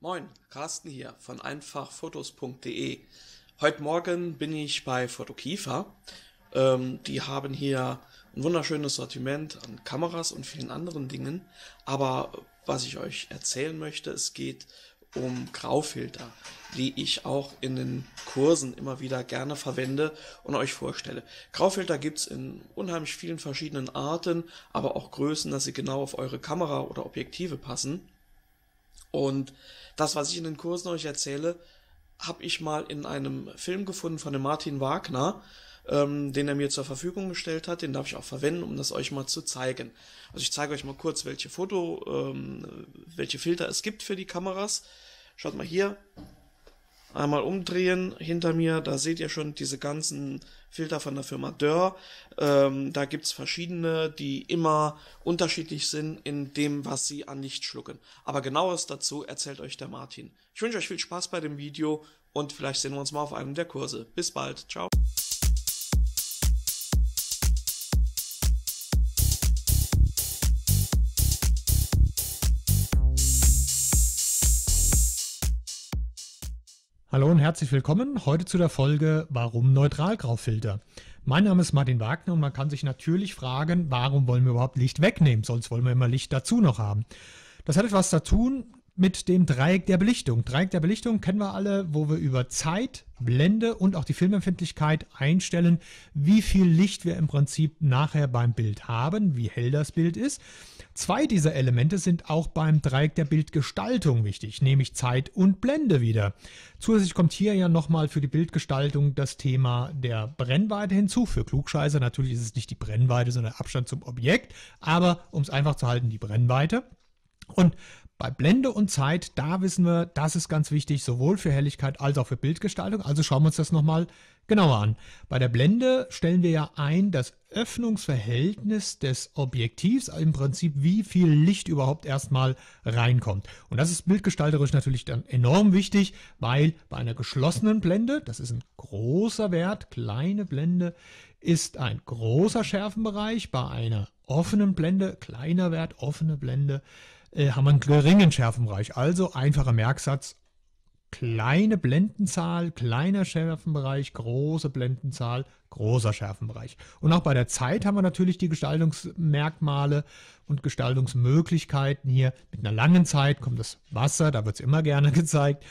Moin, Carsten hier von einfachfotos.de. Heute Morgen bin ich bei Fotokiefer. Ähm, die haben hier ein wunderschönes Sortiment an Kameras und vielen anderen Dingen. Aber was ich euch erzählen möchte, es geht um Graufilter, die ich auch in den Kursen immer wieder gerne verwende und euch vorstelle. Graufilter gibt es in unheimlich vielen verschiedenen Arten, aber auch Größen, dass sie genau auf eure Kamera oder Objektive passen. Und das, was ich in den Kursen euch erzähle, habe ich mal in einem Film gefunden von dem Martin Wagner, ähm, den er mir zur Verfügung gestellt hat. Den darf ich auch verwenden, um das euch mal zu zeigen. Also ich zeige euch mal kurz, welche Foto, ähm, welche Filter es gibt für die Kameras. Schaut mal hier, Einmal umdrehen, hinter mir, da seht ihr schon diese ganzen Filter von der Firma Dörr. Ähm, da gibt's verschiedene, die immer unterschiedlich sind in dem, was sie an Licht schlucken. Aber genaues dazu erzählt euch der Martin. Ich wünsche euch viel Spaß bei dem Video und vielleicht sehen wir uns mal auf einem der Kurse. Bis bald, ciao. Hallo und herzlich willkommen heute zu der Folge Warum Neutralgraufilter? Mein Name ist Martin Wagner und man kann sich natürlich fragen, warum wollen wir überhaupt Licht wegnehmen? Sonst wollen wir immer Licht dazu noch haben. Das hat etwas zu tun, mit dem Dreieck der Belichtung. Dreieck der Belichtung kennen wir alle, wo wir über Zeit, Blende und auch die Filmempfindlichkeit einstellen, wie viel Licht wir im Prinzip nachher beim Bild haben, wie hell das Bild ist. Zwei dieser Elemente sind auch beim Dreieck der Bildgestaltung wichtig, nämlich Zeit und Blende wieder. Zusätzlich kommt hier ja nochmal für die Bildgestaltung das Thema der Brennweite hinzu. Für Klugscheißer natürlich ist es nicht die Brennweite, sondern Abstand zum Objekt, aber um es einfach zu halten, die Brennweite. Und bei Blende und Zeit, da wissen wir, das ist ganz wichtig, sowohl für Helligkeit als auch für Bildgestaltung. Also schauen wir uns das nochmal genauer an. Bei der Blende stellen wir ja ein das Öffnungsverhältnis des Objektivs, also im Prinzip wie viel Licht überhaupt erstmal reinkommt. Und das ist bildgestalterisch natürlich dann enorm wichtig, weil bei einer geschlossenen Blende, das ist ein großer Wert, kleine Blende ist ein großer Schärfenbereich, bei einer offenen Blende, kleiner Wert, offene Blende, äh, haben wir einen geringen Schärfenbereich. Also einfacher Merksatz, kleine Blendenzahl, kleiner Schärfenbereich, große Blendenzahl, großer Schärfenbereich. Und auch bei der Zeit haben wir natürlich die Gestaltungsmerkmale und Gestaltungsmöglichkeiten hier. Mit einer langen Zeit kommt das Wasser, da wird es immer gerne gezeigt,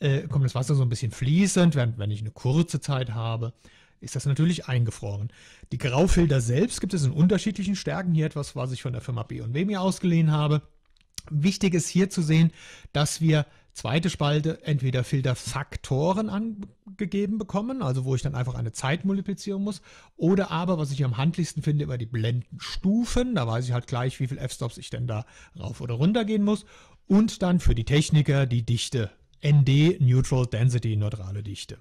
äh, kommt das Wasser so ein bisschen fließend, während wenn ich eine kurze Zeit habe, ist das natürlich eingefroren. Die Graufilter selbst gibt es in unterschiedlichen Stärken. Hier etwas, was ich von der Firma B&W mir ausgeliehen habe. Wichtig ist hier zu sehen, dass wir zweite Spalte entweder Filterfaktoren angegeben bekommen, also wo ich dann einfach eine Zeit multiplizieren muss, oder aber, was ich am handlichsten finde, über die Blendenstufen, da weiß ich halt gleich, wie viel F-Stops ich denn da rauf oder runter gehen muss, und dann für die Techniker die Dichte, ND, Neutral Density, neutrale Dichte.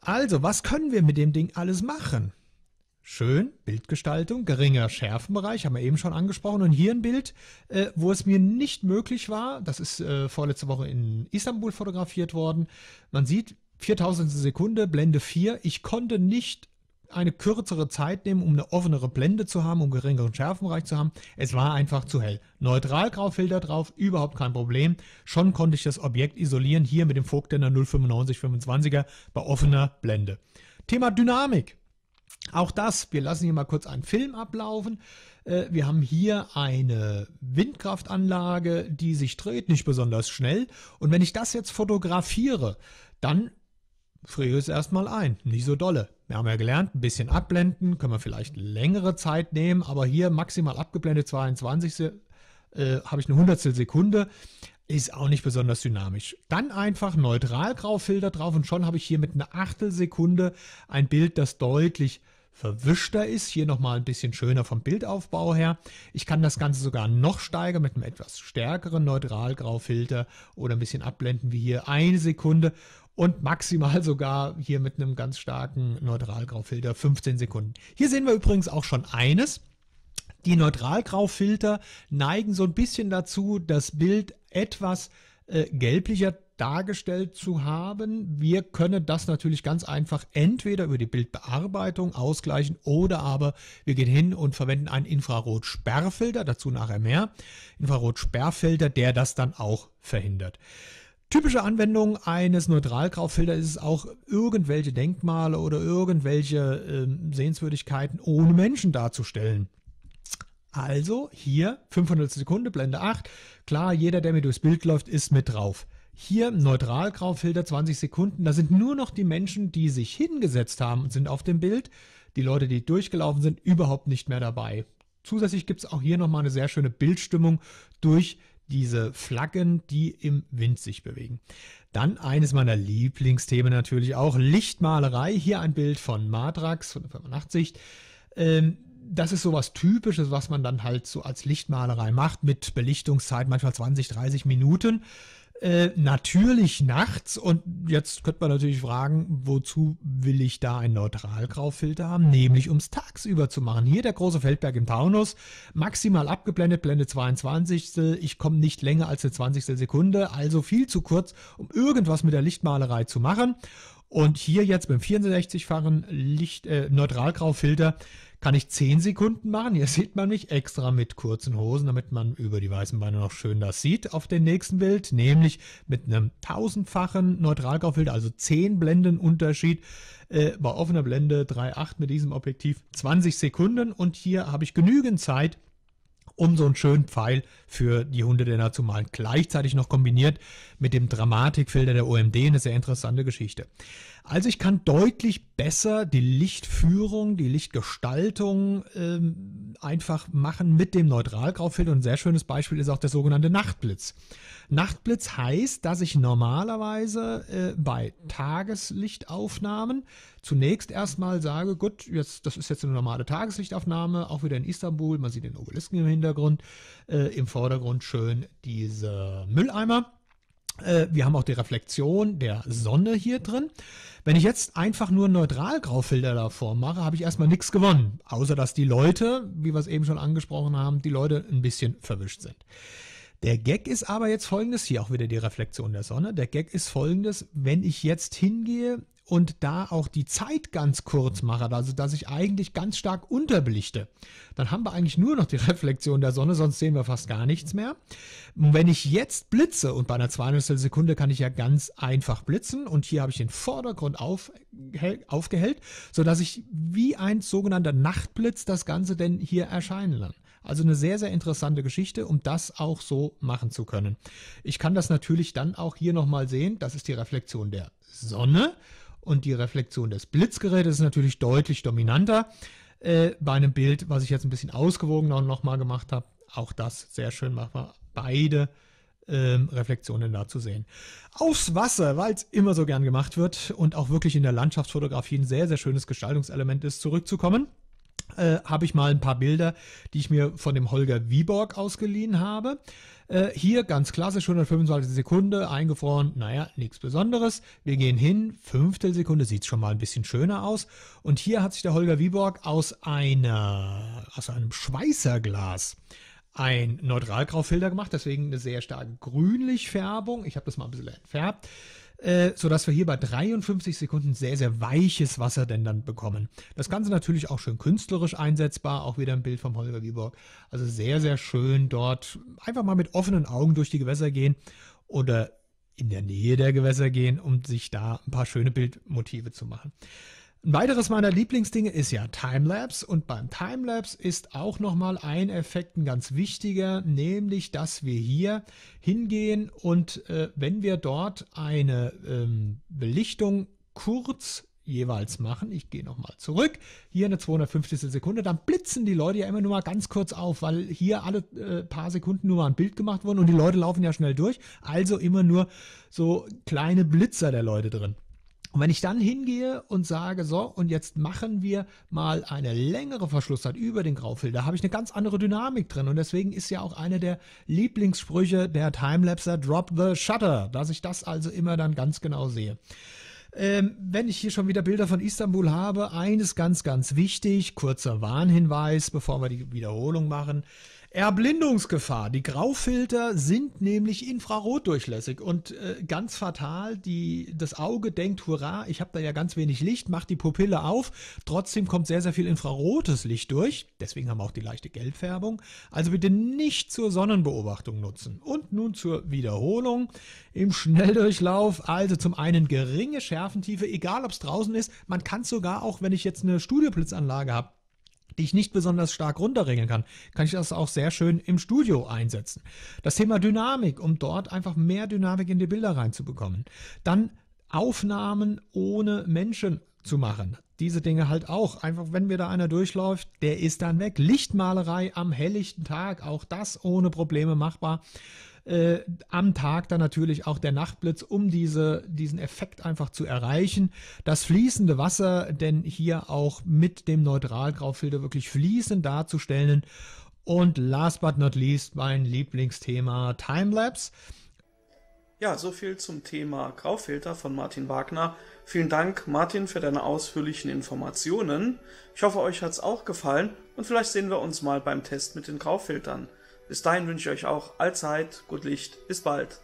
Also, was können wir mit dem Ding alles machen? schön, Bildgestaltung, geringer Schärfenbereich, haben wir eben schon angesprochen. Und hier ein Bild, äh, wo es mir nicht möglich war, das ist äh, vorletzte Woche in Istanbul fotografiert worden. Man sieht 4000 Sekunde, Blende 4. Ich konnte nicht eine kürzere Zeit nehmen, um eine offenere Blende zu haben, um geringeren Schärfenbereich zu haben. Es war einfach zu hell. Neutralgraufilter drauf, überhaupt kein Problem. Schon konnte ich das Objekt isolieren, hier mit dem Vogtländer 095 25er bei offener Blende. Thema Dynamik. Auch das, wir lassen hier mal kurz einen Film ablaufen. Äh, wir haben hier eine Windkraftanlage, die sich dreht, nicht besonders schnell. Und wenn ich das jetzt fotografiere, dann friere es erstmal ein, nicht so dolle. Wir haben ja gelernt, ein bisschen abblenden, können wir vielleicht längere Zeit nehmen, aber hier maximal abgeblendet 22 äh, habe ich eine Hundertstel Sekunde. Ist auch nicht besonders dynamisch. Dann einfach Neutralgraufilter drauf und schon habe ich hier mit einer Achtelsekunde ein Bild, das deutlich verwischter ist. Hier nochmal ein bisschen schöner vom Bildaufbau her. Ich kann das Ganze sogar noch steigern mit einem etwas stärkeren Neutralgraufilter oder ein bisschen abblenden wie hier eine Sekunde und maximal sogar hier mit einem ganz starken Neutralgraufilter 15 Sekunden. Hier sehen wir übrigens auch schon eines. Die Neutralgraufilter neigen so ein bisschen dazu, das Bild etwas äh, gelblicher dargestellt zu haben. Wir können das natürlich ganz einfach entweder über die Bildbearbeitung ausgleichen oder aber wir gehen hin und verwenden einen Infrarotsperrfilter, dazu nachher mehr. Infrarotsperrfilter, der das dann auch verhindert. Typische Anwendung eines Neutralgraufilters ist es auch, irgendwelche Denkmale oder irgendwelche äh, Sehenswürdigkeiten ohne Menschen darzustellen. Also hier 500 Sekunde, Blende 8. Klar, jeder, der mir durchs Bild läuft, ist mit drauf. Hier Neutralgraufilter 20 Sekunden. Da sind nur noch die Menschen, die sich hingesetzt haben und sind auf dem Bild. Die Leute, die durchgelaufen sind, überhaupt nicht mehr dabei. Zusätzlich gibt es auch hier nochmal eine sehr schöne Bildstimmung durch diese Flaggen, die im Wind sich bewegen. Dann eines meiner Lieblingsthemen natürlich auch Lichtmalerei. Hier ein Bild von Matrax von der Firma Nachtsicht. Ähm, das ist sowas Typisches, was man dann halt so als Lichtmalerei macht, mit Belichtungszeit manchmal 20, 30 Minuten. Äh, natürlich nachts und jetzt könnte man natürlich fragen, wozu will ich da einen Neutralgraufilter haben? Nämlich ums tagsüber zu machen. Hier der große Feldberg im Taunus, maximal abgeblendet, Blende 22. Ich komme nicht länger als eine 20. Sekunde, also viel zu kurz, um irgendwas mit der Lichtmalerei zu machen. Und hier jetzt beim 64-fachen Licht, äh, Neutralgraufilter kann ich 10 Sekunden machen. Hier sieht man mich extra mit kurzen Hosen, damit man über die weißen Beine noch schön das sieht auf dem nächsten Bild, nämlich mit einem tausendfachen Neutralgraufilter, also 10 Blendenunterschied äh, bei offener Blende 3.8 mit diesem Objektiv 20 Sekunden und hier habe ich genügend Zeit, um so einen schönen Pfeil für die Hunde zu malen. Gleichzeitig noch kombiniert mit dem Dramatikfilter der OMD eine sehr interessante Geschichte. Also ich kann deutlich besser die Lichtführung, die Lichtgestaltung ähm, einfach machen mit dem Neutralgraufilter. Und ein sehr schönes Beispiel ist auch der sogenannte Nachtblitz. Nachtblitz heißt, dass ich normalerweise äh, bei Tageslichtaufnahmen zunächst erstmal sage, gut, jetzt, das ist jetzt eine normale Tageslichtaufnahme, auch wieder in Istanbul, man sieht den Obelisken im Hintergrund, äh, im Vordergrund schön diese Mülleimer. Äh, wir haben auch die Reflexion der Sonne hier drin. Wenn ich jetzt einfach nur einen Neutralgraufilter davor mache, habe ich erstmal nichts gewonnen. Außer dass die Leute, wie wir es eben schon angesprochen haben, die Leute ein bisschen verwischt sind. Der Gag ist aber jetzt folgendes, hier auch wieder die Reflexion der Sonne. Der Gag ist folgendes, wenn ich jetzt hingehe, und da auch die Zeit ganz kurz mache, also dass ich eigentlich ganz stark unterbelichte, dann haben wir eigentlich nur noch die Reflexion der Sonne, sonst sehen wir fast gar nichts mehr. Und wenn ich jetzt blitze und bei einer 200 Sekunde kann ich ja ganz einfach blitzen und hier habe ich den Vordergrund auf, aufgehellt, dass ich wie ein sogenannter Nachtblitz das Ganze denn hier erscheinen kann. Also eine sehr, sehr interessante Geschichte, um das auch so machen zu können. Ich kann das natürlich dann auch hier nochmal sehen. Das ist die Reflexion der Sonne. Und die Reflexion des Blitzgerätes ist natürlich deutlich dominanter äh, bei einem Bild, was ich jetzt ein bisschen ausgewogener nochmal gemacht habe. Auch das sehr schön machbar. Beide ähm, Reflexionen da zu sehen. Aufs Wasser, weil es immer so gern gemacht wird und auch wirklich in der Landschaftsfotografie ein sehr, sehr schönes Gestaltungselement ist, zurückzukommen äh, habe ich mal ein paar Bilder, die ich mir von dem Holger Wieborg ausgeliehen habe. Äh, hier ganz klassisch 125 Sekunde, eingefroren, naja, nichts Besonderes. Wir gehen hin, Fünftelsekunde sieht schon mal ein bisschen schöner aus. Und hier hat sich der Holger Wieborg aus, einer, aus einem Schweißerglas ein Neutralgraufilter gemacht, deswegen eine sehr starke grünlich Färbung. Ich habe das mal ein bisschen entfärbt. Äh, so dass wir hier bei 53 Sekunden sehr, sehr weiches Wasser denn dann bekommen. Das Ganze natürlich auch schön künstlerisch einsetzbar, auch wieder ein Bild vom Holger Wieborg. Also sehr, sehr schön dort einfach mal mit offenen Augen durch die Gewässer gehen oder in der Nähe der Gewässer gehen, um sich da ein paar schöne Bildmotive zu machen. Ein weiteres meiner Lieblingsdinge ist ja Timelapse und beim Timelapse ist auch nochmal ein Effekt ein ganz wichtiger, nämlich dass wir hier hingehen und äh, wenn wir dort eine ähm, Belichtung kurz jeweils machen, ich gehe nochmal zurück, hier eine 250. Sekunde, dann blitzen die Leute ja immer nur mal ganz kurz auf, weil hier alle äh, paar Sekunden nur mal ein Bild gemacht wurden und die Leute laufen ja schnell durch, also immer nur so kleine Blitzer der Leute drin. Und wenn ich dann hingehe und sage, so, und jetzt machen wir mal eine längere Verschlusszeit über den Graufilter, habe ich eine ganz andere Dynamik drin. Und deswegen ist ja auch eine der Lieblingssprüche der Timelapser, drop the shutter, dass ich das also immer dann ganz genau sehe. Ähm, wenn ich hier schon wieder Bilder von Istanbul habe, eines ganz, ganz wichtig, kurzer Warnhinweis, bevor wir die Wiederholung machen. Erblindungsgefahr. Die Graufilter sind nämlich infrarotdurchlässig und äh, ganz fatal, die, das Auge denkt, hurra, ich habe da ja ganz wenig Licht, macht die Pupille auf, trotzdem kommt sehr, sehr viel infrarotes Licht durch, deswegen haben wir auch die leichte Gelbfärbung. Also bitte nicht zur Sonnenbeobachtung nutzen. Und nun zur Wiederholung im Schnelldurchlauf. Also zum einen geringe Schärfentiefe, egal ob es draußen ist, man kann sogar auch, wenn ich jetzt eine Studioblitzanlage habe, die ich nicht besonders stark runterregeln kann, kann ich das auch sehr schön im Studio einsetzen. Das Thema Dynamik, um dort einfach mehr Dynamik in die Bilder reinzubekommen. Dann Aufnahmen ohne Menschen zu machen. Diese Dinge halt auch. Einfach, wenn mir da einer durchläuft, der ist dann weg. Lichtmalerei am helllichten Tag, auch das ohne Probleme machbar äh, am Tag dann natürlich auch der Nachtblitz, um diese, diesen Effekt einfach zu erreichen. Das fließende Wasser denn hier auch mit dem Neutralgraufilter wirklich fließend darzustellen. Und last but not least mein Lieblingsthema Timelapse. Ja, so viel zum Thema Graufilter von Martin Wagner. Vielen Dank, Martin, für deine ausführlichen Informationen. Ich hoffe, euch hat's auch gefallen und vielleicht sehen wir uns mal beim Test mit den Graufiltern. Bis dahin wünsche ich euch auch allzeit gut Licht. Bis bald.